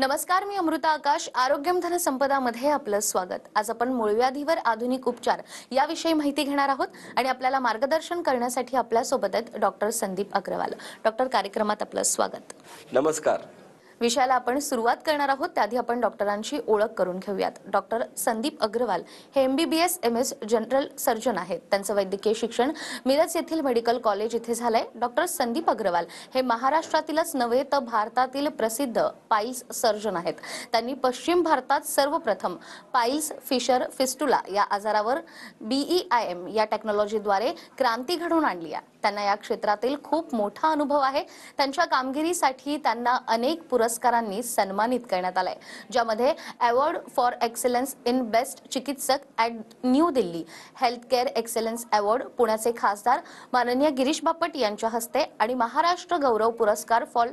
नमस्कार मी अमृता आकाश आरोग्यम संपदामध्ये आपलं स्वागत आज आपण मूळव्याधीवर आधुनिक उपचार याविषयी माहिती घेणार आहोत आणि आपल्याला मार्गदर्शन करण्यासाठी सोबत आहेत डॉक्टर संदीप अग्रवाल डॉक्टर कार्यक्रमात आपलं स्वागत नमस्कार विषयाला आपण सुरुवात करणार आहोत त्याआधी आपण डॉक्टरांची ओळख करून घेऊयात डॉक्टर संदीप अग्रवाल हे M B B S M S general surgeon आहेत त्यांचं वैद्यकीय शिक्षण मिरज येथील मेडिकल कॉलेज इथे झालंय डॉक्टर संदीप अग्रवाल हे महाराष्ट्रातीलच नव्हे तर भारतातील प्रसिद्ध पाईल्स सर्जन आहेत त्यांनी पश्चिम भारतात सर्वप्रथम पाईल्स फिशर फिस्टुला या आजारावर बीई आय एम या टेक्नॉलॉजीद्वारे क्रांती घडवून आणली आहे त्यांना या क्षेत्रातील खूप मोठा अनुभव आहे त्यांच्या कामगिरीसाठी त्यांना अनेक पुरस्कारांनी सन्मानित करण्यात आलंय ज्यामध्ये award for excellence in best चिकित्सक at new Delhi health care excellence award पुण्याचे खासदार माननीय गिरीश बापट यांच्या हस्ते आणि महाराष्ट्र गौरव पुरस्कार for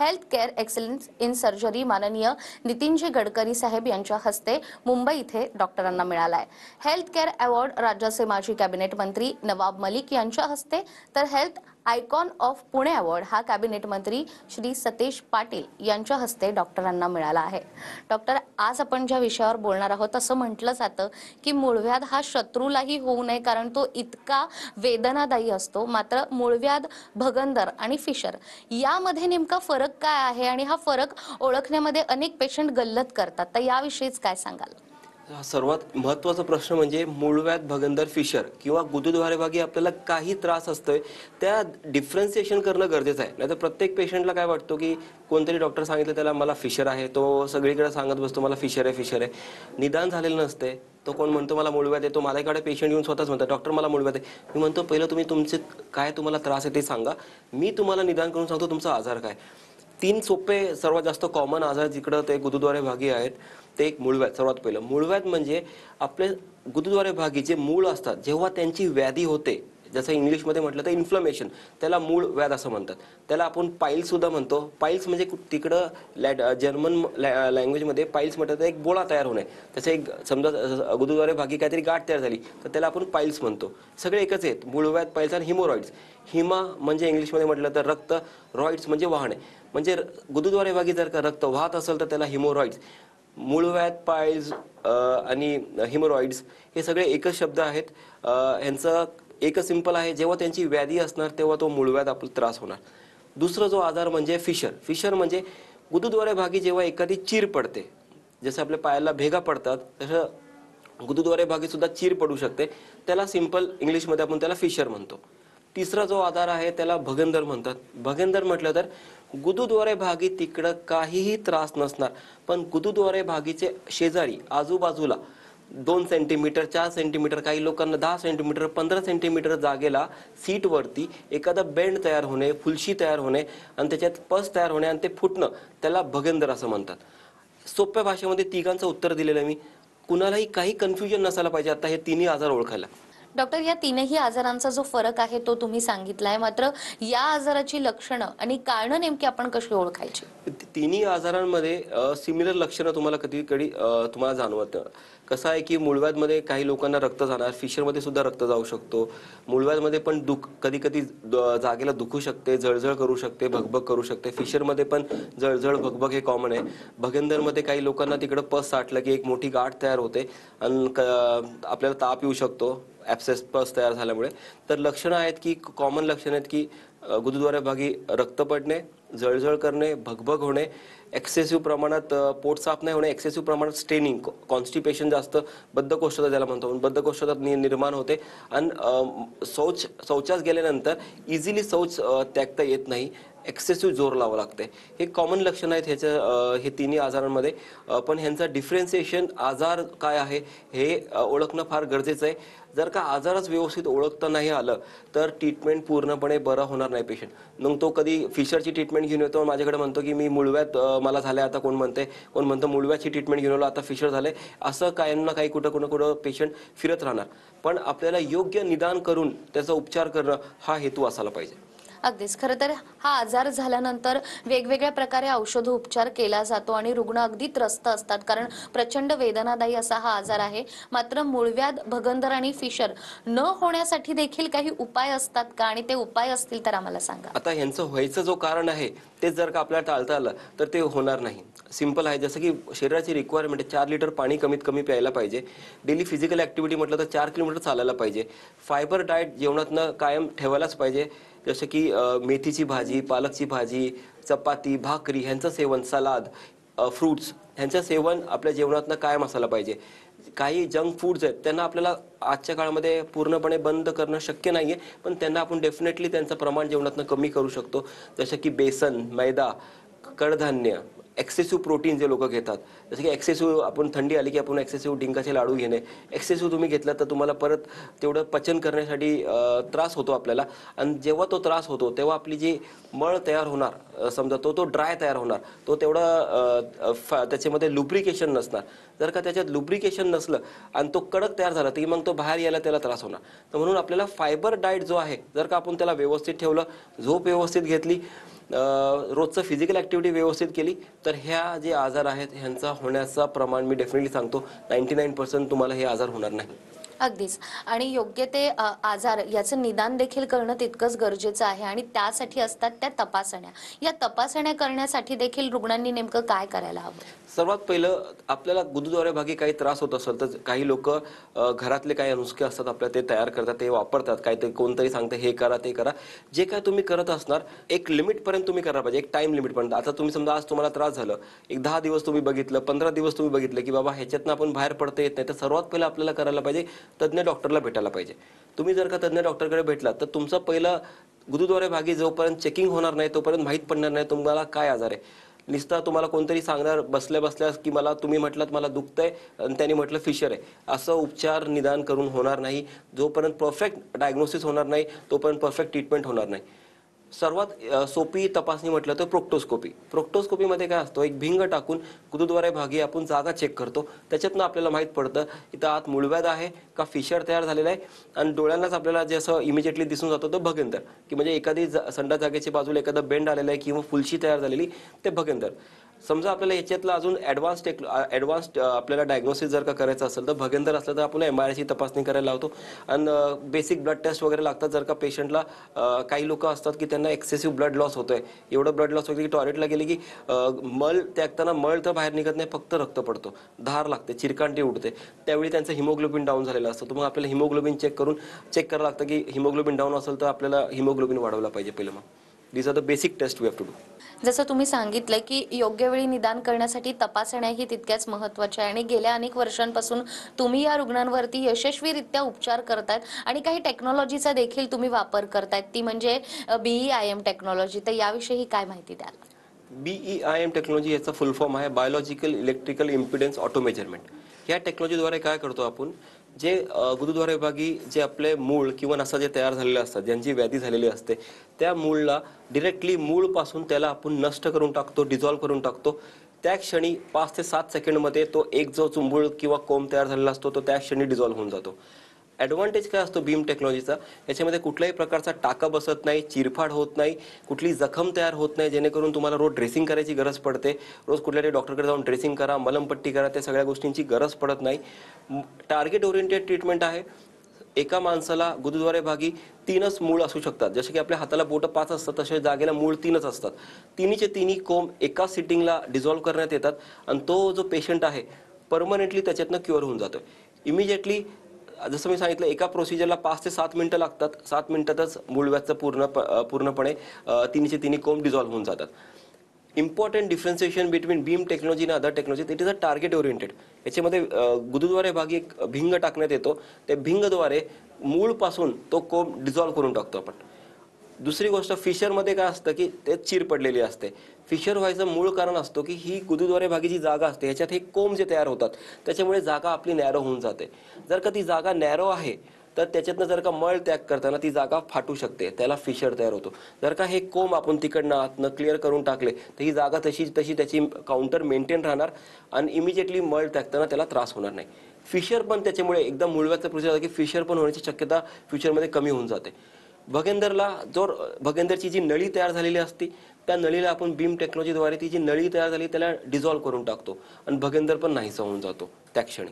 health care excellence in surgery माननीय नितीनजी गडकरी साहेब यांच्या हस्ते मुंबई इथे डॉक्टरांना मिळाला आहे हेल्थ केअर अवॉर्ड राज्याचे माजी कॅबिनेट मंत्री नवाब मलिक यांच्या हस्ते तर health icon of Pune award हा कॅबिनेट मंत्री श्री सतेश पाटील यांच्या हस्ते डॉक्टरांना मिळाला आहे डॉक्टर आज आपण ज्या विषयावर बोलणार आहोत असं म्हटलं जातं की मूळव्याध हा शत्रूलाही होऊ नये कारण तो इतका वेदनादायी असतो मात्र मूळव्याध भगंदर आणि फिशर यामध्ये नेमका फरक काय आहे आणि हा फरक ओळखण्यामध्ये अनेक पेशंट गल्लत करतात तर याविषयीच काय सांगाल सर्वात महत्वाचा प्रश्न म्हणजे मूळव्यात भगंदर फिशर किंवा भागी आपल्याला काही त्रास असतोय त्या डिफरन्सिएशन करणं गरजेचं आहे नाही तर प्रत्येक पेशंटला काय वाटतो की कोणतरी डॉक्टर सांगितलं त्याला मला फिशर आहे तो सगळीकडे सांगत बसतो मला फिशर आहे फिशर आहे निदान झालेलं नसते तो कोण म्हणतो मला मुळव्यात आहे तो मला पेशंट येऊन स्वतःच म्हणतात डॉक्टर मला मुळव्यात आहे मी म्हणतो पहिलं तुम्ही तुमचे काय तुम्हाला त्रास आहे ते सांगा मी तुम्हाला निदान करून सांगतो तुमचा आजार काय तीन सोपे सर्वात जास्त कॉमन आजार जिकडं ते गुरुद्वारे भागी आहेत ते एक मूळव्याध सर्वात पहिलं मूळव्याध म्हणजे आपले गुरुद्वारे भागी जे मूळ असतात जेव्हा त्यांची व्याधी होते जसं इंग्लिशमध्ये म्हटलं तर इन्फ्लमेशन त्याला मूळ व्याध असं म्हणतात त्याला आपण पाईल्ससुद्धा म्हणतो पाईल्स म्हणजे तिकडं लॅड जर्मन लँग्वेजमध्ये पाईल्स म्हटलं तर एक बोळा तयार होणे तसं एक समजा गुरुद्वारे भागी काहीतरी गाठ तयार झाली तर त्याला आपण पाईल्स म्हणतो सगळे एकच आहेत मूळ व्याध पाईल्स आणि हिमोरॉइड्स हिमा म्हणजे इंग्लिशमध्ये म्हटलं तर रक्त रॉइड्स म्हणजे वाहणे म्हणजे गुदुद्वारे भागी जर का रक्त वाहत असेल तर त्याला हिमोरॉइड्स मूळव्याध पायल्स आणि हिमोरॉइड्स हे सगळे एकच शब्द आहेत ह्यांचं एक सिंपल आहे जेव्हा त्यांची व्याधी असणार तेव्हा तो मूळव्याध आपला त्रास होणार दुसरा जो आजार म्हणजे फिशर फिशर म्हणजे गुदुद्वारे भागी जेव्हा एखादी चीर पडते जसं आपल्या पायाला भेगा पडतात तसं गुदुद्वारे भागी सुद्धा चीर पडू शकते त्याला सिंपल इंग्लिशमध्ये आपण त्याला फिशर म्हणतो तिसरा जो आधार आहे त्याला भगंदर म्हणतात भगंदर म्हटलं तर गुदुद्वारे भागी तिकडं काहीही त्रास नसणार पण गुदुद्वारे भागीचे शेजारी आजूबाजूला दोन सेंटीमीटर चार सेंटीमीटर काही लोकांना दहा सेंटीमीटर पंधरा सेंटीमीटर जागेला सीटवरती एखादा बेंड तयार होणे फुलशी तयार होणे आणि त्याच्यात पस तयार होणे आणि ते फुटणं त्याला भगेंदर असं म्हणतात सोप्या भाषेमध्ये तिघांचं उत्तर दिलेलं मी कुणालाही काही कन्फ्युजन नसायला पाहिजे आता हे तिन्ही आजार ओळखायला डॉक्टर या तीनही आजारांचा जो फरक आहे तो तुम्ही सांगितलाय मात्र या आजाराची लक्षणं आणि कारणं नेमकी आपण कशी ओळखायची तिन्ही आजारांमध्ये सिमिलर लक्षणं तुम्हाला कधी कधी तुम्हाला जाणवत कसं आहे की मुळव्याधमध्ये काही लोकांना रक्त जाणार फिशरमध्ये सुद्धा रक्त जाऊ शकतो मुळव्याधमध्ये पण दुख कधी कधी जागेला दुखू शकते जळजळ करू शकते भगभग करू शकते फिशरमध्ये पण जळजळ भगभग हे कॉमन आहे भगेंदरमध्ये काही लोकांना तिकडं पस साठलं की एक मोठी गाठ तयार होते आणि आपल्याला ताप येऊ शकतो ॲप्सेस पस तयार झाल्यामुळे तर लक्षणं आहेत की कॉमन लक्षणं आहेत की भागी रक्त पडणे जळजळ करणे भगभग होणे एक्सेसिव्ह प्रमाणात पोट साफ नाही होणे एक्सेसिव्ह प्रमाणात स्टेनिंग कॉन्स्टिपेशन जास्त बद्धकोष्ठता ज्याला म्हणतो बद्धकोष्ठता निर्माण होते आणि शौच शौचास गेल्यानंतर इझिली शौच त्यागता येत नाही एक्सेसिव्ह जोर लावावं लागते हे कॉमन लक्षणं आहेत ह्याच्या हे तिन्ही आजारांमध्ये पण ह्यांचा डिफरेन्सिएशन आजार काय आहे हे ओळखणं फार गरजेचं आहे जर का आजारच व्यवस्थित ओळखता नाही आलं तर ट्रीटमेंट पूर्णपणे बरा होणार नाही पेशंट मग तो कधी फिशरची ट्रीटमेंट घेऊन येतो माझ्याकडे म्हणतो की मी मुळव्यात मला झालं आता कोण म्हणते कोण म्हणतं मुळव्याची ट्रीटमेंट घेऊन आलो आता फिशर झाले असं काहींना ना काही कुठं कुठं कुठं पेशंट फिरत राहणार पण आपल्याला योग्य निदान करून त्याचा उपचार करणं हा हेतू असायला पाहिजे अगदीच खरं तर हा आजार झाल्यानंतर वेगवेगळ्या प्रकारे औषध उपचार केला जातो आणि रुग्ण अगदी त्रस्त असतात कारण प्रचंड वेदनादायी असा हा आजार आहे मात्र मूळव्याध भगंदर आणि फिशर न होण्यासाठी देखील काही उपाय असतात का आणि ते उपाय असतील तर आम्हाला सांगा आता ह्यांचं व्हायचं जो कारण आहे ते जर का आपल्याला टाळता आलं तर ते होणार नाही सिंपल आहे जसं की शरीराची रिक्वायरमेंट आहे चार लिटर पाणी कमीत कमी प्यायला पाहिजे डेली फिजिकल ऍक्टिव्हिटी म्हटलं तर चार किलोमीटर चालायला पाहिजे फायबर डाएट जेवणातनं कायम ठेवायलाच पाहिजे जसं की मेथीची भाजी पालकची भाजी चपाती भाकरी ह्यांचं सेवन सलाद फ्रूट्स ह्यांचं सेवन आपल्या जेवणातनं कायम असायला पाहिजे काही जंक फूड्स आहेत त्यांना आपल्याला आजच्या काळामध्ये पूर्णपणे बंद करणं शक्य नाही आहे पण त्यांना आपण डेफिनेटली त्यांचं प्रमाण जेवणातनं कमी करू शकतो जसं की बेसन मैदा कडधान्य एक्सेसिव्ह प्रोटीन जे लोक घेतात जसं की एक्सेसिव्ह आपण थंडी आली की आपण एक्सेसिव्ह डिंकाचे लाडू घेणे एक्सेसिव्ह तुम्ही घेतला तर तुम्हाला परत तेवढं पचन करण्यासाठी त्रास होतो आपल्याला आणि जेव्हा तो त्रास होतो तेव्हा आपली जी मळ तयार होणार समजा तो तो ड्राय तयार होणार तो तेवढा त्याच्यामध्ये लुब्रिकेशन नसणार जर का त्याच्यात लुब्रिकेशन नसलं आणि तो कडक तयार झाला तरी मग तो बाहेर यायला त्याला त्रास होणार तर म्हणून आपल्याला फायबर डाएट जो आहे जर का आपण त्याला व्यवस्थित ठेवलं झोप व्यवस्थित घेतली रोजचं फिजिकल ऍक्टिव्हिटी व्यवस्थित केली तर ह्या जे आजार आहेत ह्यांचा होण्याचं प्रमाण मी डेफिनेटली सांगतो नाईंटी नाईन पर्सेंट तुम्हाला हे आजार होणार नाही अगदीच आणि योग्य ते आजार याचं निदान देखील करणं तितकंच गरजेचं आहे आणि त्यासाठी असतात त्या तपासण्या या तपासण्या करण्यासाठी देखील रुग्णांनी नेमकं काय करायला हवं सर्वात पहिलं आपल्याला भागी काही त्रास होत असेल तर काही लोक घरातले काही नुसके असतात आपल्या ते तयार करतात ते वापरतात काही ते कोणतरी सांगतं हे करा ते करा जे काय तुम्ही करत असणार एक लिमिट पर्यंत तुम्ही करा पाहिजे एक टाइम लिमिट लिमिटपर्यंत आता तुम्ही समजा आज तुम्हाला त्रास झालं एक दहा दिवस तुम्ही बघितलं पंधरा दिवस तुम्ही बघितलं की बाबा ह्याच्यातनं आपण बाहेर पडता येत नाही तर सर्वात पहिलं आपल्याला करायला पाहिजे तज्ज्ञ डॉक्टरला भेटायला पाहिजे तुम्ही जर का तज्ज्ञ डॉक्टरकडे भेटलात तर तुमचा पहिला गुरुद्वारे भागी जोपर्यंत चेकिंग होणार नाही तोपर्यंत माहीत पडणार नाही तुम्हाला काय आजार आहे निस्ता तुम्हाला कोणतरी सांगणार बसल्या बसल्या की मला तुम्ही म्हटलात मला आहे आणि त्यांनी म्हटलं फिशर आहे असं उपचार निदान करून होणार नाही जोपर्यंत परफेक्ट डायग्नोसिस होणार नाही तोपर्यंत परफेक्ट ट्रीटमेंट होणार नाही सर्वात सोपी तपासणी म्हटलं तर प्रोक्टोस्कोपी प्रोक्टोस्कोपीमध्ये काय असतो एक भिंग टाकून कुतुद्वारे भागी आपण जागा चेक करतो त्याच्यातनं आपल्याला माहीत पडतं इथं आत मुळव्याद आहे का फिशर तयार झालेला आहे आणि डोळ्यांनाच आपल्याला जे असं इमिजिएटली दिसून जातो तो भगेंदर की म्हणजे एखादी संडा जागेच्या बाजूला एखादा बेंड आलेला आहे किंवा फुलशी तयार झालेली ते भगेंदर समजा आपल्याला याच्यातला अजून ऍडव्हान्स टेक् ॲडव्हान्स आपल्याला डायग्नोसिस जर का करायचं असेल तर भगेंदर असलं तर आपण एम आय आरची तपासणी करायला लावतो आणि बेसिक ब्लड टेस्ट वगैरे लागतात जर का पेशंटला काही लोक असतात की त्यांना एक्सेसिव्ह ब्लड लॉस होतो आहे एवढं ब्लड लॉस होतं की टॉयलेटला गेले की मल त्यागताना मळ तर बाहेर निघत नाही फक्त रक्त पडतो धार लागते चिरकांटी उडते त्यावेळी त्यांचं हिमोग्लोबिन डाऊन झालेलं असतं मग आपल्याला हिमोग्लोबिन चेक करून चेक करावं लागतं की हिमोग्लोबिन डाऊन असेल तर आपल्याला हिमोग्लोबिन वाढवला पाहिजे पहिलं मग these are the basic test we have to do जसं तुम्ही सांगितलं की योग्य वेळी निदान करण्यासाठी तपासण्याही तितक्याच महत्त्वाच्या आहे आणि गेल्या अनेक वर्षांपासून तुम्ही या रुग्णांवरती यशस्वीरित्या उपचार करतायत आणि काही टेक्नॉलॉजीचा देखील तुम्ही वापर करतायत ती म्हणजे बीई आय एम टेक्नॉलॉजी तर याविषयी काय माहिती द्याल बीई आय एम टेक्नॉलॉजी याचा फुल फॉर्म आहे biological electrical impedance auto measurement ह्या टेक्नॉलॉजीद्वारे काय करतो आपण जे गुरुद्वारे विभागी जे आपले मूळ किंवा नसा जे तयार झालेले असतात ज्यांची व्याधी झालेली असते त्या मूळला डिरेक्टली मूळपासून त्याला आपण नष्ट करून टाकतो डिझॉल्व्ह करून टाकतो त्या क्षणी पाच ते सात सेकंडमध्ये तो एक जो चुंबूळ किंवा कोंब तयार झालेला असतो तो त्या क्षणी डिझॉल्व्ह होऊन जातो ॲडव्हान्टेज काय असतो भीम टेक्नॉलॉजीचा याच्यामध्ये कुठल्याही प्रकारचा टाका बसत नाही चिरफाड होत नाही कुठली जखम तयार होत नाही जेणेकरून तुम्हाला रोज ड्रेसिंग करायची गरज पडते रोज कुठल्या तरी डॉक्टरकडे जाऊन ड्रेसिंग करा मलमपट्टी करा त्या सगळ्या गोष्टींची गरज पडत नाही टार्गेट ओरिएंटेड ट्रीटमेंट आहे एका माणसाला गुरुद्वारे भागी तीनच मूळ असू शकतात जसे की आपल्या हाताला बोटं पाच असतात तसे जागेला मूळ तीनच असतात तिन्हीचे तिन्ही कोम एका सिटिंगला डिझॉल्व्ह करण्यात येतात आणि तो जो पेशंट आहे परमनंटली त्याच्यातनं क्युअर होऊन जातो इमिजिएटली जसं मी सांगितलं एका प्रोसिजरला पाच ते सात मिनटं लागतात सात मिनिटातच व्याजचं पूर्ण पूर्णपणे तिन्हीचे तिन्ही कोंब डिझॉल्व्ह होऊन जातात important differentiation between BIM technology आणि other technology it is a target oriented याच्यामध्ये गुदुद्वारे भागी एक भिंग टाकण्यात येतो त्या भिंगद्वारे मूळपासून तो कोंब डिझॉल्व्ह करून टाकतो आपण दुसरी गोष्ट फिशरमध्ये काय असतं की ते चीर पडलेली असते फिशर व्हायचं मूळ कारण असतो की ही गुदुद्वारे भागी जी जागा असते ह्याच्यात हे कोंब जे तयार होतात त्याच्यामुळे जागा आपली नॅरो होऊन जाते जर का ती जागा नॅरो आहे तर त्याच्यातनं जर का मळ त्याग करताना ती जागा फाटू शकते त्याला फिशर तयार होतो जर का हे कोंब आपण तिकडनं आतनं क्लिअर करून टाकले तर ही जागा तशी तशी त्याची काउंटर मेंटेन राहणार आणि इमिजिएटली मळ त्यागताना त्याला त्रास होणार नाही फिशर पण त्याच्यामुळे एकदम मुळव्याचा प्रोसेस की फिशर पण होण्याची शक्यता फ्युचरमध्ये कमी होऊन जाते भगेंदरला जो भगेंदरची जी नळी तयार झालेली असती त्या नळीला आपण बीम टेक्नॉलॉजीद्वारे ती जी नळी तयार झाली त्याला डिझॉल्व्ह करून टाकतो आणि भगेंदर पण नाहीसा होऊन जातो त्या क्षणी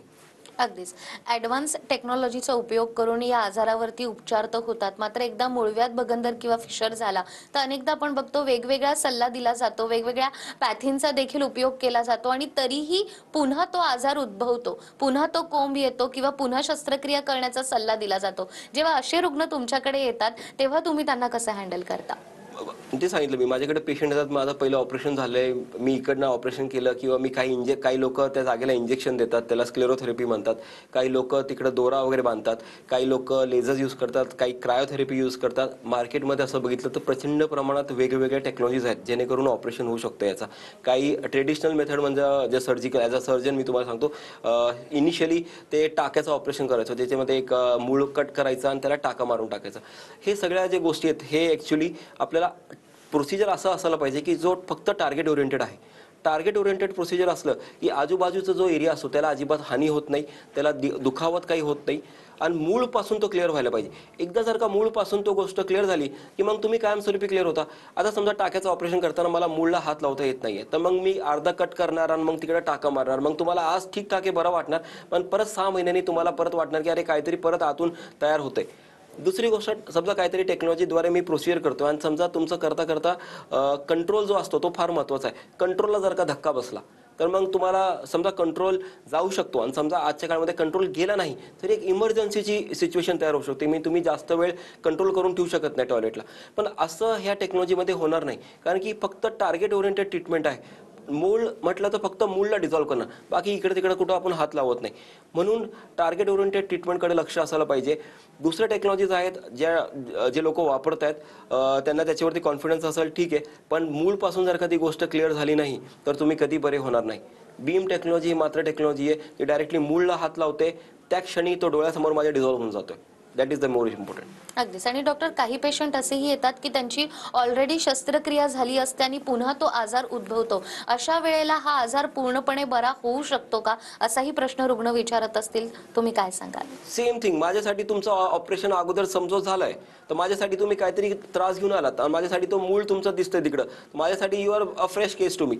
अगदीच ॲडव्हान्स टेक्नॉलॉजीचा उपयोग करून या आजारावरती उपचार तर होतात मात्र एकदा मुळव्यात बगंदर किंवा फिशर झाला तर अनेकदा आपण बघतो वेगवेगळा सल्ला दिला जातो वेगवेगळ्या पॅथींचा देखील उपयोग केला जातो आणि तरीही पुन्हा तो आजार उद्भवतो पुन्हा तो कोंब येतो किंवा पुन्हा शस्त्रक्रिया करण्याचा सल्ला दिला जातो जेव्हा असे रुग्ण तुमच्याकडे येतात तेव्हा तुम्ही त्यांना कसं हँडल करता ते सांगितलं मी माझ्याकडे पेशंट येतात माझं पहिलं ऑपरेशन झालंय मी इकडनं ऑपरेशन केलं किंवा मी काही इंजे काही लोक त्या जागेला इंजेक्शन देतात त्याला स्क्लेरोथेरपी म्हणतात काही लोक तिकडं दोरा वगैरे बांधतात काही लोक लेझर्स यूज करतात काही क्रायोथेरपी यूज करतात मार्केटमध्ये असं बघितलं तर प्रचंड प्रमाणात वेगवेगळ्या टेक्नॉलॉजीज आहेत जेणेकरून ऑपरेशन होऊ शकतं याचा काही ट्रेडिशनल मेथड म्हणजे जे सर्जिकल ॲज अ सर्जन मी तुम्हाला सांगतो इनिशियली ते टाक्याचं ऑपरेशन करायचं त्याच्यामध्ये एक मूळ कट करायचा आणि त्याला टाका मारून टाकायचा हे सगळ्या ज्या गोष्टी आहेत हे ॲक्च्युली आपल्याला प्रोसिजर असं असायला पाहिजे की जो फक्त टार्गेट ओरिएंटेड आहे टार्गेट ओरिएंटेड प्रोसिजर असलं की आजूबाजूचं जो एरिया असतो त्याला अजिबात हानी होत नाही त्याला दुखावत काही होत नाही आणि मूळपासून तो क्लिअर व्हायला पाहिजे एकदा जर का मूळपासून तो गोष्ट क्लिअर झाली की मग तुम्ही कायमस्वरूपी क्लिअर होता आता समजा टाक्याचं ऑपरेशन करताना मला मूळला हात लावता येत आहे तर मग मी अर्धा कट करणार आणि मग तिकडे टाका मारणार मग तुम्हाला आज ठीक टाके बरं वाटणार पण परत सहा महिन्यांनी तुम्हाला परत वाटणार की अरे काहीतरी परत आतून तयार होतंय दुसरी गोष्ट समजा काहीतरी टेक्नॉलॉजीद्वारे मी प्रोसिजर करतो आणि समजा तुमचं करता करता कंट्रोल जो असतो तो फार महत्त्वाचा आहे कंट्रोलला जर का धक्का बसला तर मग तुम्हाला समजा कंट्रोल जाऊ शकतो आणि समजा आजच्या काळामध्ये कंट्रोल गेला नाही तर एक इमर्जन्सीची सिच्युएशन तयार होऊ शकते मी तुम्ही जास्त वेळ कंट्रोल करून ठेवू शकत नाही टॉयलेटला पण असं ह्या टेक्नॉलॉजीमध्ये होणार नाही कारण की फक्त टार्गेट ओरिएंटेड ट्रीटमेंट आहे मूळ म्हटलं तर फक्त मूळला डिझॉल्व्ह करणं बाकी इकडे तिकडे कुठं आपण हात लावत नाही म्हणून टार्गेट ओरिएंटेड ट्रीटमेंटकडे लक्ष असायला पाहिजे दुसऱ्या टेक्नॉलॉजीज आहेत ज्या जे लोक वापरत आहेत त्यांना त्याच्यावरती कॉन्फिडन्स असेल ठीक आहे पण मूळपासून जर कधी गोष्ट क्लिअर झाली नाही तर तुम्ही कधी बरे होणार नाही बीम टेक्नॉलॉजी ही मात्र टेक्नॉलॉजी आहे जी डायरेक्टली मूळला हात लावते त्या क्षणी तो डोळ्यासमोर माझ्या डिझॉल्व्ह होऊन जातोय that is the more important अगदीच आणि डॉक्टर काही पेशंट असेही येतात की त्यांची ऑलरेडी शस्त्रक्रिया झाली असते आणि पुन्हा तो आजार उद्भवतो अशा वेळेला हा आजार पूर्णपणे बरा होऊ शकतो का असाही प्रश्न रुग्ण विचारत असतील तुम्ही काय सांगाल सेम थिंग माझ्यासाठी तुमचं ऑपरेशन अगोदर समजो झालंय तर माझ्यासाठी तुम्ही काहीतरी त्रास घेऊन आलात आणि माझ्यासाठी तो मूळ तुमचं दिसतंय तिकडं माझ्यासाठी you a fresh case to me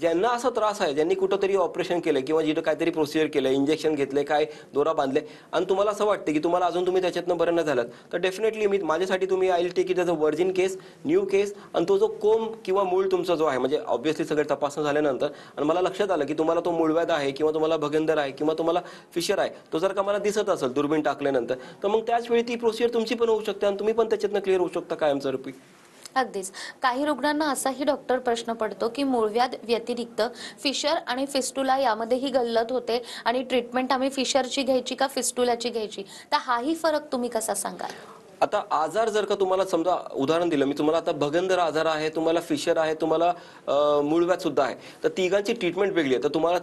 ज्यांना असा त्रास आहे ज्यांनी कुठंतरी ऑपरेशन केलं किंवा जिथं काहीतरी प्रोसिजर केलं इंजेक्शन घेतले काय दोरा बांधले आणि तुम्हाला असं वाटतं की तुम्हाला अजून तुम्ही त्याच्यातनं बरं न झालं तर डेफिनेटली मी माझ्यासाठी तुम्ही I take it a virgin case new case आणि तो जो कोम किंवा मूळ तुमचा जो आहे म्हणजे ऑब्व्हियसली सगळे तपासणं झाल्यानंतर आणि मला लक्षात आलं की तुम्हाला तो मूळव्याध आहे किंवा तुम्हाला भगंदर आहे किंवा तुम्हाला फिशर आहे तो जर का मला दिसत असेल दुर्बीण टाकल्यानंतर तर मग त्याच वेळी ती प्रोसिजर तुमची पण होऊ शकते आणि तुम्ही पण त्याच्यातनं क्लिअर होऊ शकता कायमस्वरूपी अगदीच काही रुग्णांना असाही डॉक्टर प्रश्न पडतो की मूळव्याध व्यतिरिक्त फिशर आणि फिस्टुला यामध्येही गल्लत होते आणि ट्रीटमेंट आम्ही फिशरची घ्यायची का फिस्टुलाची घ्यायची तर हाही फरक तुम्ही कसा सांगाल आता आजार जर का तुम्हाला समजा उदाहरण दिलं मी तुम्हाला आता भगंदर आजार आहे तुम्हाला फिशर आहे तुम्हाला मुळव्यात सुद्धा आहे तर तिघांची ट्रीटमेंट वेगळी आहे तर तुम्हाला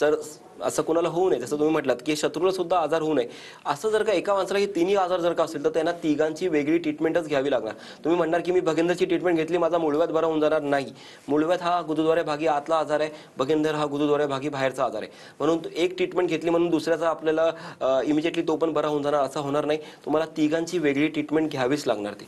सर असं कोणाला होऊ नये जसं तुम्ही म्हटलात की शत्रूला सुद्धा आजार होऊ नये असं जर का एका माणसाला हे तिन्ही आजार जर का असेल तर त्यांना तिघांची वेगळी ट्रीटमेंटच घ्यावी लागणार तुम्ही म्हणणार की मी भगिंदरची ट्रीटमेंट घेतली माझा मुळव्यात बरा होऊन जाणार नाही मुळव्यात हा गुरुद्वारे भागी आतला आजार आहे भगिंदर हा गुरुद्वारे भागी बाहेरचा आजार आहे म्हणून एक ट्रीटमेंट घेतली म्हणून दुसऱ्याचा आपल्याला इमिजिएटली तो पण बरा होऊन जाणार असा होणार नाही तुम्हाला तिघांची वेगळी ट्रीटमेंट घ्यावीच लागणार ती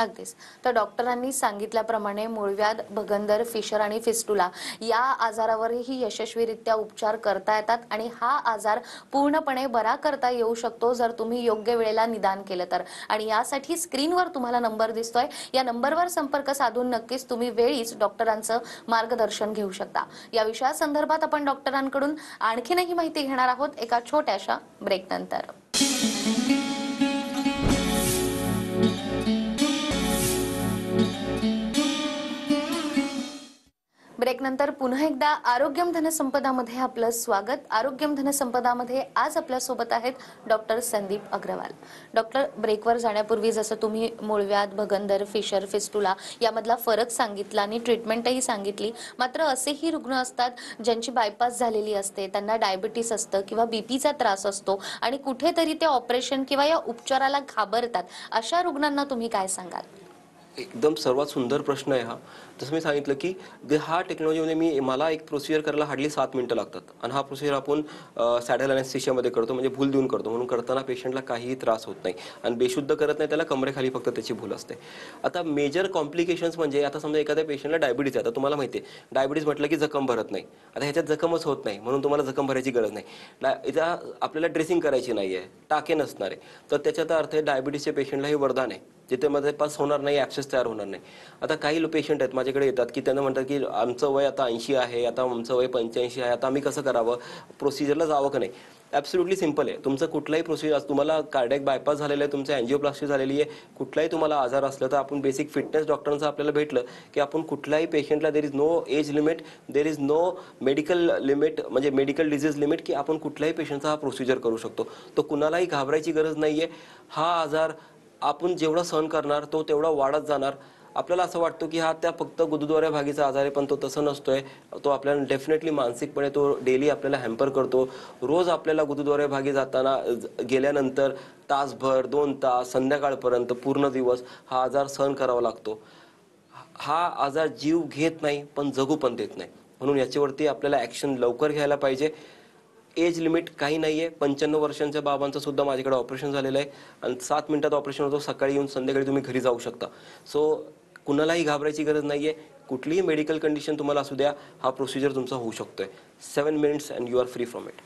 अगदीच तर डॉक्टरांनी सांगितल्याप्रमाणे मूळव्याध भगंदर फिशर आणि फिस्टुला या आजारावरही यशस्वीरित्या उपचार करता येतात आणि हा आजार पूर्णपणे बरा करता येऊ शकतो जर तुम्ही योग्य वेळेला निदान केलं तर आणि यासाठी स्क्रीनवर तुम्हाला नंबर दिसतोय या नंबरवर संपर्क साधून नक्कीच तुम्ही वेळीच डॉक्टरांचं मार्गदर्शन घेऊ शकता या विषयासंदर्भात आपण डॉक्टरांकडून आणखीनही माहिती घेणार आहोत एका छोट्याशा ब्रेकनंतर ब्रेकनंतर पुन्हा एकदा आरोग्यम धनसंपदामध्ये आपलं स्वागत आरोग्यम धनसंपदामध्ये आज आपल्यासोबत आहेत डॉक्टर संदीप अग्रवाल डॉक्टर ब्रेकवर जाण्यापूर्वी जसं तुम्ही मुळव्यात भगंदर फिशर फिस्टुला यामधला फरक सांगितला आणि ट्रीटमेंटही सांगितली मात्र असेही रुग्ण असतात ज्यांची बायपास झालेली असते त्यांना डायबिटीस असतं किंवा बीपीचा त्रास असतो आणि कुठेतरी ते ऑपरेशन किंवा या उपचाराला घाबरतात अशा रुग्णांना तुम्ही काय सांगाल एकदम सर्वात सुंदर प्रश्न आहे हा जसं मी सांगितलं की हा टेक्नॉलॉजी म्हणजे मी मला एक प्रोसिजर करायला हार्डली सात मिनटं लागतात आणि हा प्रोसिजर आपण सॅडल अनेस्थिशियामध्ये करतो म्हणजे भूल देऊन करतो म्हणून करताना पेशंटला काहीही त्रास होत नाही आणि बेशुद्ध करत नाही त्याला कमरेखाली फक्त त्याची भूल असते आता मेजर कॉम्प्लिकेशन्स म्हणजे आता समजा एखाद्या पेशंटला डायबिटीज आहे आता तुम्हाला माहिती आहे डायबिटीज म्हटलं की जखम भरत नाही आता ह्याच्यात जखमच होत नाही म्हणून तुम्हाला जखम भरायची गरज नाही इथं आपल्याला ड्रेसिंग करायची नाही आहे टाके नसणार आहे तर त्याच्यात अर्थ आहे डायबिटीजच्या पेशंटला हे वरदान आहे तिथे मध्ये पास होणार नाही ऍक्सेस तयार होणार नाही आता काही पेशंट आहेत माझ्याकडे येतात की त्यांना म्हणतात की आमचं वय आता ऐंशी आहे आता आमचं वय पंच्याऐंशी आहे आता आम्ही कसं करावं प्रोसिजरला जावं का नाही ॲब्सोल्युटली सिम्पल आहे तुमचं कुठलाही प्रोसिजर तुम्हाला कार्डॅक बायपास झालेलं आहे तुमचं अँजिओप्लास्टी झालेली आहे कुठलाही तुम्हाला आजार असलं तर आपण बेसिक फिटनेस डॉक्टरांचं आपल्याला भेटलं की आपण कुठल्याही पेशंटला there is no age limit there is no medical limit म्हणजे मेडिकल डिझीज लिमिट की आपण कुठल्याही पेशंटचा हा प्रोसिजर करू शकतो तो कुणालाही घाबरायची गरज नाही आहे हा आजार आपण जेवढा सहन करणार तो तेवढा वाढत जाणार आपल्याला असं वाटतं की हा त्या फक्त गुरुद्वारे भागीचा आजार आहे पण तो तसं नसतोय तो आपल्याला डेफिनेटली मानसिकपणे तो डेली आपल्याला हॅम्पर करतो रोज आपल्याला गुरुद्वारे भागी जाताना गेल्यानंतर तासभर दोन तास संध्याकाळपर्यंत पूर्ण दिवस हा आजार सहन करावा लागतो हा आजार जीव घेत नाही पण जगू पण देत नाही म्हणून याच्यावरती आपल्याला ॲक्शन लवकर घ्यायला पाहिजे एज लिमिट काही नाही आहे पंच्याण्णव वर्षांच्या बाबांचं सुद्धा माझ्याकडे ऑपरेशन झालेलं आहे आणि सात मिनिटात ऑपरेशन होतो सकाळी येऊन संध्याकाळी तुम्ही घरी जाऊ शकता सो कुणालाही घाबरायची गरज नाही आहे कुठलीही मेडिकल कंडिशन तुम्हाला असू द्या हा प्रोसिजर तुमचा होऊ शकतो आहे seven minutes and you are free from it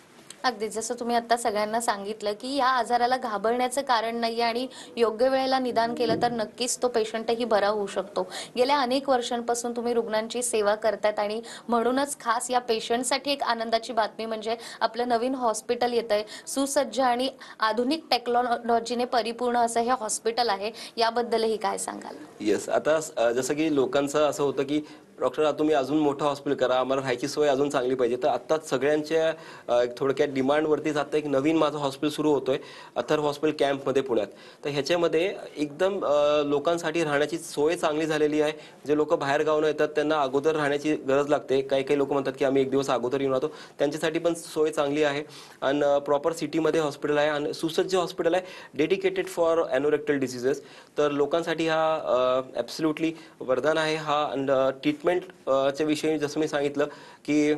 अगदी जसं तुम्ही आता सगळ्यांना सांगितलं की या आजाराला घाबरण्याचं कारण नाही आणि योग्य वेळेला निदान केलं तर नक्कीच तो पेशंटही बरा होऊ शकतो गेल्या अनेक वर्षांपासून तुम्ही रुग्णांची सेवा करतात आणि म्हणूनच खास या पेशंटसाठी एक आनंदाची बातमी म्हणजे आपलं नवीन हॉस्पिटल येत आहे सुसज्ज आणि आधुनिक टेक्नॉलॉजीने परिपूर्ण असं हे हॉस्पिटल आहे याबद्दलही काय सांगाल येस आता जसं की लोकांचं असं होतं की डॉक्टर तुम्ही अजून मोठं हॉस्पिटल करा आम्हाला राहायची सोय अजून चांगली पाहिजे तर आत्ताच सगळ्यांच्या थोडक्यात डिमांडवरती जातं एक नवीन माझं हॉस्पिटल सुरू होतोय अथर हॉस्पिटल कॅम्पमध्ये पुण्यात तर ह्याच्यामध्ये एकदम लोकांसाठी राहण्याची सोय चांगली झालेली आहे जे लोक बाहेर गावनं येतात त्यांना अगोदर राहण्याची गरज लागते काही काही लोक म्हणतात की आम्ही एक दिवस अगोदर येऊन राहतो त्यांच्यासाठी पण सोय चांगली आहे आणि प्रॉपर सिटीमध्ये हॉस्पिटल आहे आणि सुसज्ज हॉस्पिटल आहे डेडिकेटेड फॉर ॲनोरेक्टल डिसिजेस तर लोकांसाठी हा ॲब्सल्युटली वरदान आहे हा ट्रीटमेंट च्या विषयी जसं मी सांगितलं की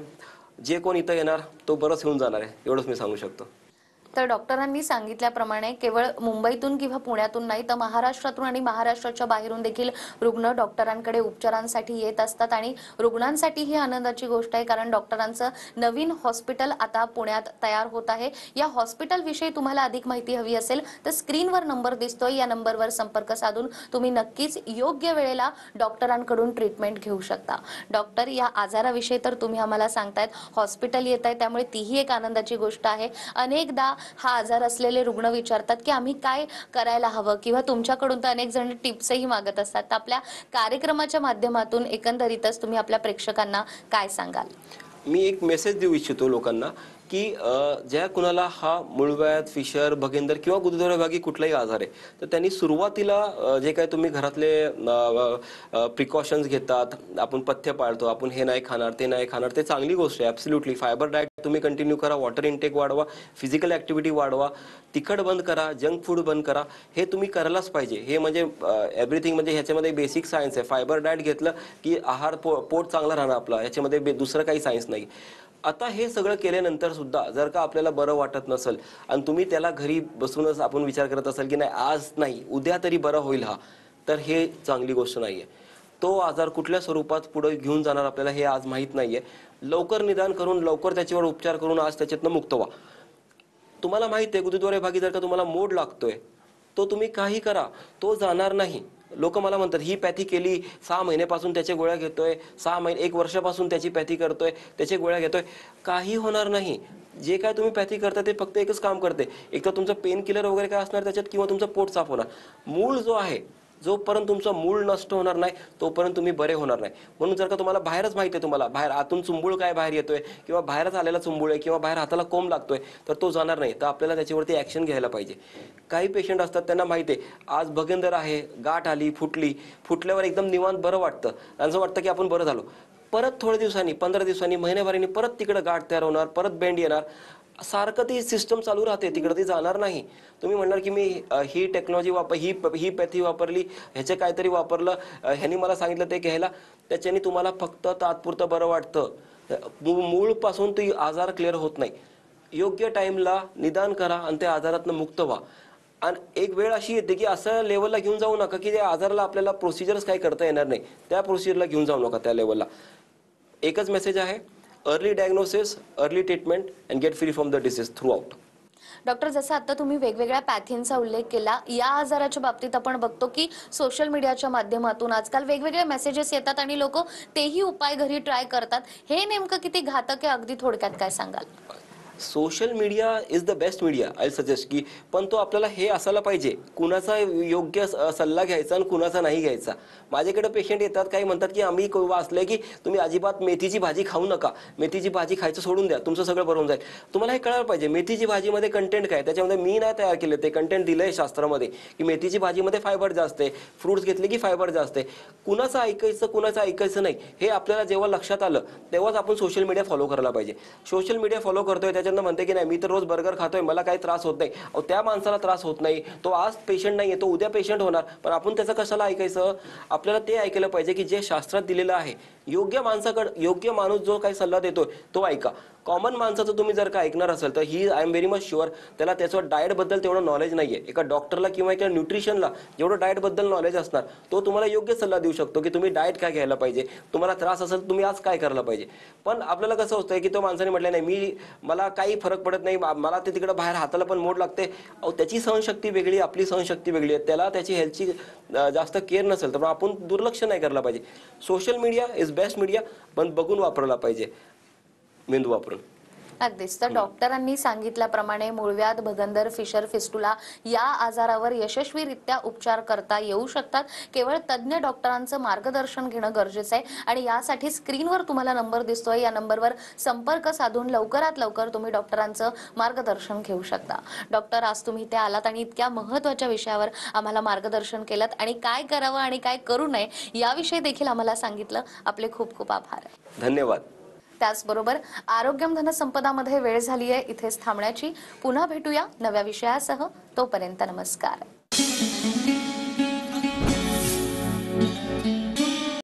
जे कोण इथं येणार तो बरंच होऊन जाणार आहे एवढंच मी सांगू शकतो तर डॉक्टरांनी सांगितल्याप्रमाणे केवळ मुंबईतून किंवा पुण्यातून नाही तर महाराष्ट्रातून आणि महाराष्ट्राच्या बाहेरून देखील रुग्ण डॉक्टरांकडे उपचारांसाठी येत असतात आणि रुग्णांसाठी ही आनंदाची गोष्ट आहे कारण डॉक्टरांचं नवीन हॉस्पिटल आता पुण्यात तयार होत आहे या हॉस्पिटलविषयी तुम्हाला अधिक माहिती हवी असेल तर स्क्रीनवर नंबर दिसतोय या नंबरवर संपर्क साधून तुम्ही नक्कीच योग्य वेळेला डॉक्टरांकडून ट्रीटमेंट घेऊ शकता डॉक्टर या आजाराविषयी तर तुम्ही आम्हाला सांगतायत हॉस्पिटल येत आहे त्यामुळे तीही एक आनंदाची गोष्ट आहे अनेकदा हा आजार असलेले रुग्ण विचारतात की आम्ही काय करायला हवं किंवा तुमच्याकडून तर अनेक जण टिप्सही मागत असतात आपल्या कार्यक्रमाच्या माध्यमातून एकंदरीतच तुम्ही आपल्या प्रेक्षकांना काय सांगाल मी एक मेसेज देऊ इच्छितो लोकांना की ज्या कुणाला हा मुळव्यात फिशर भगेंदर किंवा गुदद्रभागी कुठलाही आजार आहे तर त्यांनी सुरुवातीला जे काय तुम्ही घरातले प्रिकॉशन्स घेतात आपण पथ्य पाळतो आपण हे नाही खाणार ते नाही खाणार ते चांगली गोष्ट आहे ॲब्सल्युटली फायबर डायट तुम्ही कंटिन्यू करा वॉटर इंटेक वाढवा फिजिकल ॲक्टिव्हिटी वाढवा तिखट बंद करा जंक फूड बंद करा हे तुम्ही करायलाच पाहिजे हे म्हणजे एव्हरीथिंग म्हणजे ह्याच्यामध्ये बेसिक सायन्स आहे फायबर डायट घेतलं की आहार पो पोट चांगला राहणार आपला ह्याच्यामध्ये दुसरं काही सायन्स नाही नाही आता हे सगळं केल्यानंतर सुद्धा जर का आपल्याला बरं वाटत नसेल आणि तुम्ही त्याला घरी बसूनच आपण विचार करत असाल की नाही आज नाही उद्या तरी बरं होईल हा तर हे चांगली गोष्ट नाहीये तो आजार कुठल्या स्वरूपात पुढे घेऊन जाणार आपल्याला हे आज माहीत नाहीये लवकर निदान करून लवकर त्याच्यावर उपचार करून आज त्याच्यातनं मुक्त व्हा तुम्हाला माहिती आहे गुरुद्वारे भागी जर का तुम्हाला मोड लागतोय तो तुम्ही काही करा तो जाणार नाही लोक मला म्हणतात ही पॅथी केली सहा महिन्यापासून त्याच्या गोळ्या घेतोय सहा महिने एक वर्षापासून त्याची पॅथी करतोय त्याच्या गोळ्या घेतोय काही होणार नाही जे काय तुम्ही पॅथी करता ते फक्त एकच काम करते एक तर तुमचं पेन किलर वगैरे काय असणार त्याच्यात किंवा तुमचं पोट साफ होणार मूळ जो आहे जोपर्यंत तुमचं मूळ नष्ट होणार नाही तोपर्यंत तुम्ही बरे होणार नाही म्हणून जर का तुम्हाला बाहेरच माहिती आहे तुम्हाला बाहेर आतून चुंबूळ काय बाहेर येतोय किंवा बाहेरच आलेला चुंबूळ आहे किंवा बाहेर हाताला कोंब लागतोय तर तो जाणार नाही तर आपल्याला त्याच्यावरती ॲक्शन घ्यायला पाहिजे काही पेशंट असतात त्यांना माहिती आहे आज भगेंदर आहे गाठ आली फुटली फुटल्यावर एकदम निवांत बरं वाटतं त्यांचं वाटतं की आपण बरं झालो परत थोड्या दिवसांनी पंधरा दिवसांनी महिन्याभरांनी परत तिकडं गाठ तयार होणार परत बेंड येणार सारखं ती सिस्टम चालू राहते तिकडे ती जाणार नाही तुम्ही म्हणणार की मी ही टेक्नॉलॉजी वापर ही ही पॅथी वापरली ह्याचे काहीतरी वापरलं ह्यानी मला सांगितलं ते घ्यायला त्याच्याने तुम्हाला फक्त तात्पुरतं बरं वाटतं मूळपासून ती आजार क्लिअर होत नाही योग्य टाईमला निदान करा आणि त्या आजारातनं मुक्त व्हा आणि एक वेळ अशी येते की असं लेवलला घेऊन जाऊ नका की त्या आजाराला आपल्याला प्रोसिजर्स काही करता येणार नाही त्या प्रोसिजरला घेऊन जाऊ नका त्या लेवलला एकच मेसेज आहे early diagnosis early treatment and get free from the disease throughout doctor जसं आता तुम्ही वेगवेगळ्या पॅथींचा उल्लेख केला या आजाराच्या बाबतीत आपण बघतो की सोशल मीडियाच्या माध्यमातून आजकाल वेगवेगळे मेसेजेस येतात आणि लोक तेही उपाय घरी ट्राय करतात हे नेमकं किती घातक आहे अगदी थोडक्यात काय सांगाल social media is the best media I suggest की पण तो आपल्याला हे असायला पाहिजे कुणाचा योग्य सल्ला घ्यायचा आणि कुणाचा नाही घ्यायचा माझ्याकडे पेशंट येतात काही म्हणतात की आम्ही वाचलंय की तुम्ही अजिबात मेथीची भाजी खाऊ नका मेथीची भाजी खायचं सोडून द्या तुमचं सगळं बरं जाईल तुम्हाला हे कळायला पाहिजे मेथीची भाजीमध्ये कंटेंट काय त्याच्यामध्ये मी नाही तयार केले ते कंटेंट दिलं आहे शास्त्रामध्ये की मेथीची भाजीमध्ये फायबर जास्त आहे फ्रुट्स घेतले की फायबर जास्त आहे कुणाचं ऐकायचं कुणाचं ऐकायचं नाही हे आपल्याला जेव्हा लक्षात आलं तेव्हाच आपण सोशल मीडिया फॉलो करायला पाहिजे सोशल मीडिया फॉलो करतोय त्याच्या म्हणते की नाही मी तर रोज बर्गर खातोय मला काही त्रास होत नाही त्या माणसाला त्रास होत नाही तो आज पेशंट नाही तो उद्या पेशंट होणार पण आपण त्याचं कशाला ऐकायचं आपल्याला ते ऐकायला पाहिजे की जे शास्त्रात दिलेलं आहे योग्य माणसाकडं योग्य माणूस जो काही सल्ला देतोय तो ऐका कॉमन माणसाचं तुम्ही जर का ऐकणार असाल तर ही I am very much sure त्याला त्याचं डाएटबद्दल तेवढं नॉलेज नाही आहे एका डॉक्टरला किंवा एका न्यूट्रिशनला जेवढं डाएटबद्दल नॉलेज असणार तो तुम्हाला योग्य सल्ला देऊ शकतो की तुम्ही डाएट काय घ्यायला पाहिजे तुम्हाला त्रास असेल तुम्ही आज काय करायला पाहिजे पण आपल्याला कसं होतं की तो माणसाने म्हटलं नाही मी मला काही फरक पडत नाही मला ते तिकडं बाहेर हाताला पण मोड लागते त्याची सहनशक्ती वेगळी आपली सहनशक्ती वेगळी आहे त्याला त्याची हेल्थची जास्त केअर नसेल तर आपण दुर्लक्ष नाही करायला पाहिजे social media is best media पण बघून वापरायला पाहिजे मेंदू वापरून अगदीच तर डॉक्टरांनी सांगितल्याप्रमाणे मूळव्याध भगंदर फिशर फिस्टुला या आजारावर यशस्वीरित्या उपचार करता येऊ शकतात केवळ तज्ज्ञ डॉक्टरांचं मार्गदर्शन घेणं गरजेचं आहे आणि यासाठी स्क्रीनवर तुम्हाला नंबर दिसतोय या नंबरवर संपर्क साधून लवकरात लवकर तुम्ही डॉक्टरांचं मार्गदर्शन घेऊ शकता डॉक्टर आज तुम्ही इथे आलात आणि इतक्या महत्वाच्या विषयावर आम्हाला मार्गदर्शन केलं आणि काय करावं आणि काय करू नये याविषयी देखील आम्हाला सांगितलं आपले खूप खूप आभार धन्यवाद त्याचबरोबर आरोग्यम धनसंपदामध्ये वेळ झाली आहे इथेच थांबण्याची पुन्हा भेटूया नव्या विषयासह तोपर्यंत नमस्कार